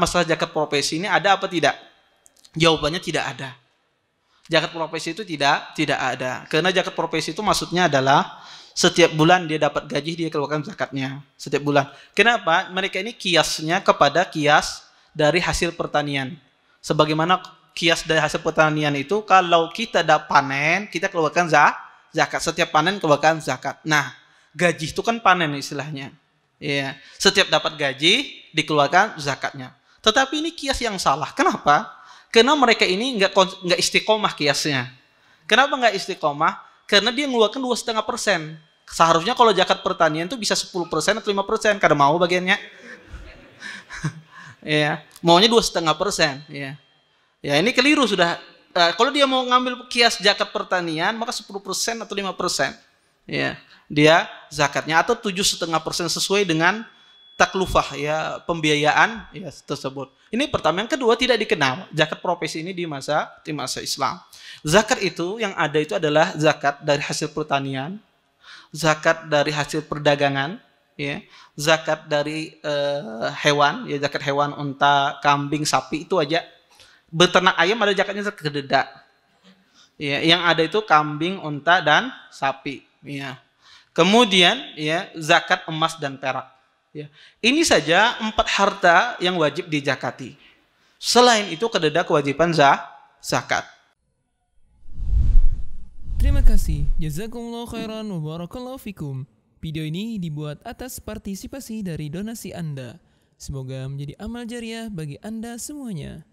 masalah jaket profesi ini ada apa tidak? Jawabannya tidak ada. Jaket profesi itu tidak tidak ada. Karena jaket profesi itu maksudnya adalah setiap bulan dia dapat gaji dia keluarkan zakatnya setiap bulan. Kenapa? Mereka ini kiasnya kepada kias dari hasil pertanian. Sebagaimana kias dari hasil pertanian itu kalau kita dapat panen kita keluarkan zakat setiap panen keluarkan zakat. Nah, gaji itu kan panen istilahnya. Ya, setiap dapat gaji dikeluarkan zakatnya. Tetapi ini kias yang salah. Kenapa? Karena mereka ini nggak nggak istiqomah kiasnya. Kenapa nggak istiqomah? Karena dia mengeluarkan dua setengah persen. Seharusnya kalau zakat pertanian itu bisa 10 persen atau lima persen. Kada mau bagiannya. ya, maunya dua setengah persen. Ya, ya ini keliru sudah. Uh, kalau dia mau ngambil kias zakat pertanian, maka 10 persen atau lima persen. Ya, dia zakatnya atau tujuh setengah persen sesuai dengan taklufah ya pembiayaan ya tersebut. Ini pertama, yang kedua tidak dikenal zakat profesi ini di masa di masa Islam. Zakat itu yang ada itu adalah zakat dari hasil pertanian, zakat dari hasil perdagangan, ya, zakat dari uh, hewan, ya zakat hewan unta, kambing, sapi itu aja. Beternak ayam ada zakatnya zakat Ya, yang ada itu kambing, unta dan sapi, ya. Kemudian ya zakat emas dan perak Ya. Ini saja empat harta yang wajib dijakati. Selain itu kededa kewajiban zah, zakat. Terima kasih. Jazakumullah khairan wa barakallahu fikum. Video ini dibuat atas partisipasi dari donasi Anda. Semoga menjadi amal jariah bagi Anda semuanya.